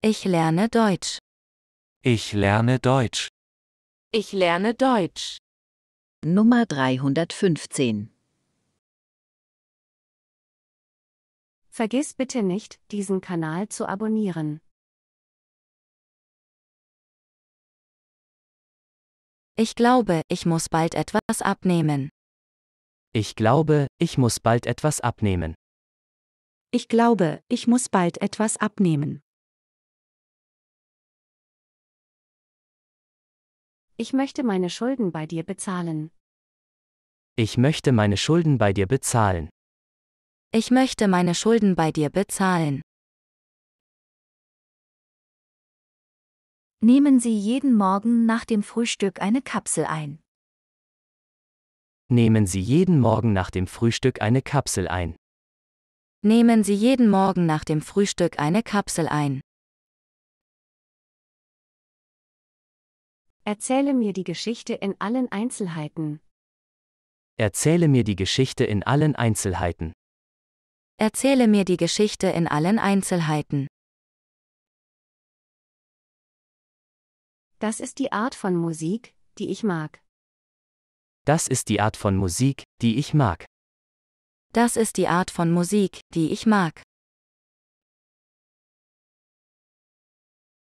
Ich lerne Deutsch. Ich lerne Deutsch. Ich lerne Deutsch. Nummer 315. Vergiss bitte nicht, diesen Kanal zu abonnieren. Ich glaube, ich muss bald etwas abnehmen. Ich glaube, ich muss bald etwas abnehmen. Ich glaube, ich muss bald etwas abnehmen. Ich möchte meine Schulden bei dir bezahlen. Ich möchte meine Schulden bei dir bezahlen. Ich möchte meine Schulden bei dir bezahlen. Nehmen Sie jeden Morgen nach dem Frühstück eine Kapsel ein. Nehmen Sie jeden Morgen nach dem Frühstück eine Kapsel ein. Nehmen Sie jeden Morgen nach dem Frühstück eine Kapsel ein. Erzähle mir die Geschichte in allen Einzelheiten. Erzähle mir die Geschichte in allen Einzelheiten. Erzähle mir die Geschichte in allen Einzelheiten. Das ist die Art von Musik, die ich mag. Das ist die Art von Musik, die ich mag. Das ist die Art von Musik, die ich mag.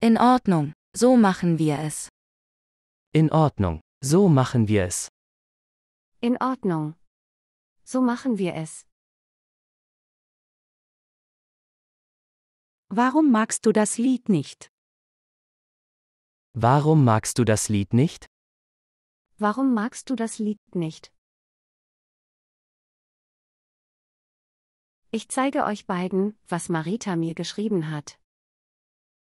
In Ordnung, so machen wir es. In Ordnung. So machen wir es. In Ordnung. So machen wir es. Warum magst du das Lied nicht? Warum magst du das Lied nicht? Warum magst du das Lied nicht? Ich zeige euch beiden, was Marita mir geschrieben hat.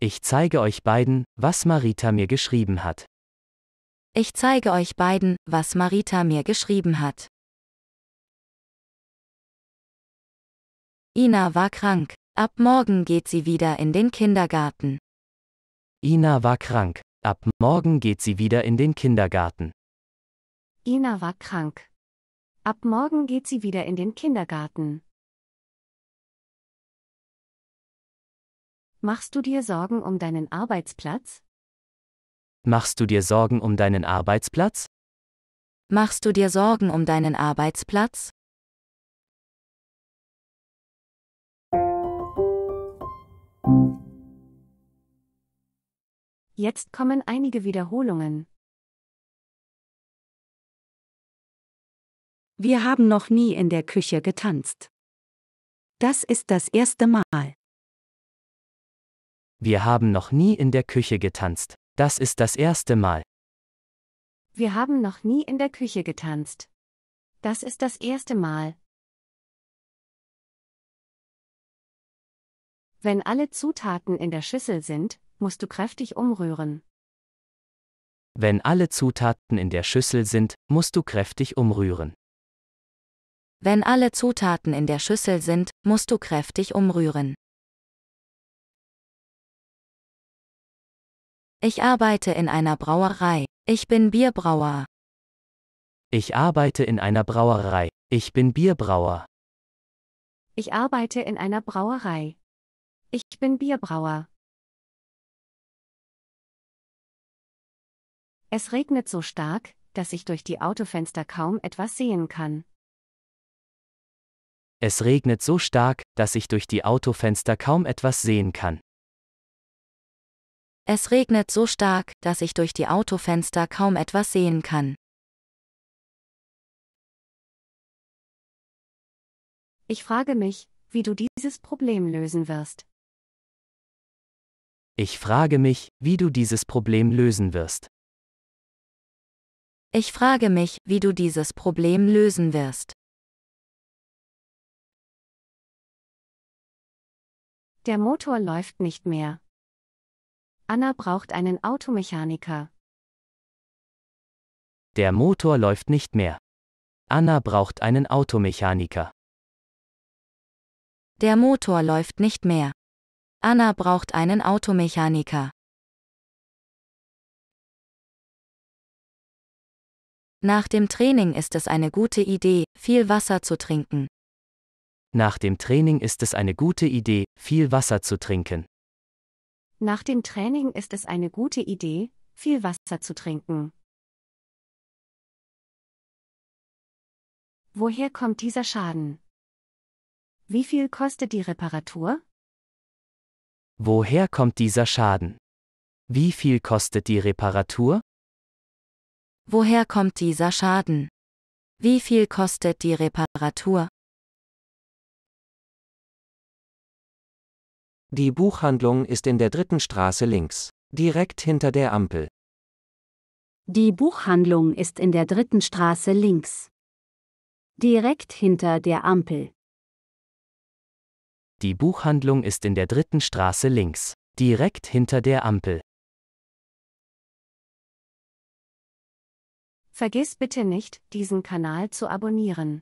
Ich zeige euch beiden, was Marita mir geschrieben hat. Ich zeige euch beiden, was Marita mir geschrieben hat. Ina war krank. Ab morgen geht sie wieder in den Kindergarten. Ina war krank. Ab morgen geht sie wieder in den Kindergarten. Ina war krank. Ab morgen geht sie wieder in den Kindergarten. Machst du dir Sorgen um deinen Arbeitsplatz? Machst du dir Sorgen um deinen Arbeitsplatz? Machst du dir Sorgen um deinen Arbeitsplatz? Jetzt kommen einige Wiederholungen. Wir haben noch nie in der Küche getanzt. Das ist das erste Mal. Wir haben noch nie in der Küche getanzt. Das ist das erste Mal. Wir haben noch nie in der Küche getanzt. Das ist das erste Mal. Wenn alle Zutaten in der Schüssel sind, musst du kräftig umrühren. Wenn alle Zutaten in der Schüssel sind, musst du kräftig umrühren. Wenn alle Zutaten in der Schüssel sind, musst du kräftig umrühren. Ich arbeite in einer Brauerei. Ich bin Bierbrauer. Ich arbeite in einer Brauerei. Ich bin Bierbrauer. Ich arbeite in einer Brauerei. Ich bin Bierbrauer. Es regnet so stark, dass ich durch die Autofenster kaum etwas sehen kann. Es regnet so stark, dass ich durch die Autofenster kaum etwas sehen kann. Es regnet so stark, dass ich durch die Autofenster kaum etwas sehen kann. Ich frage mich, wie du dieses Problem lösen wirst. Ich frage mich, wie du dieses Problem lösen wirst. Ich frage mich, wie du dieses Problem lösen wirst. Der Motor läuft nicht mehr. Anna braucht einen Automechaniker. Der Motor läuft nicht mehr. Anna braucht einen Automechaniker. Der Motor läuft nicht mehr. Anna braucht einen Automechaniker. Nach dem Training ist es eine gute Idee, viel Wasser zu trinken. Nach dem Training ist es eine gute Idee, viel Wasser zu trinken. Nach dem Training ist es eine gute Idee, viel Wasser zu trinken. Woher kommt dieser Schaden? Wie viel kostet die Reparatur? Woher kommt dieser Schaden? Wie viel kostet die Reparatur? Woher kommt dieser Schaden? Wie viel kostet die Reparatur? Die Buchhandlung ist in der dritten Straße links, direkt hinter der Ampel. Die Buchhandlung ist in der dritten Straße links. Direkt hinter der Ampel. Die Buchhandlung ist in der dritten Straße links, direkt hinter der Ampel. Vergiss bitte nicht, diesen Kanal zu abonnieren.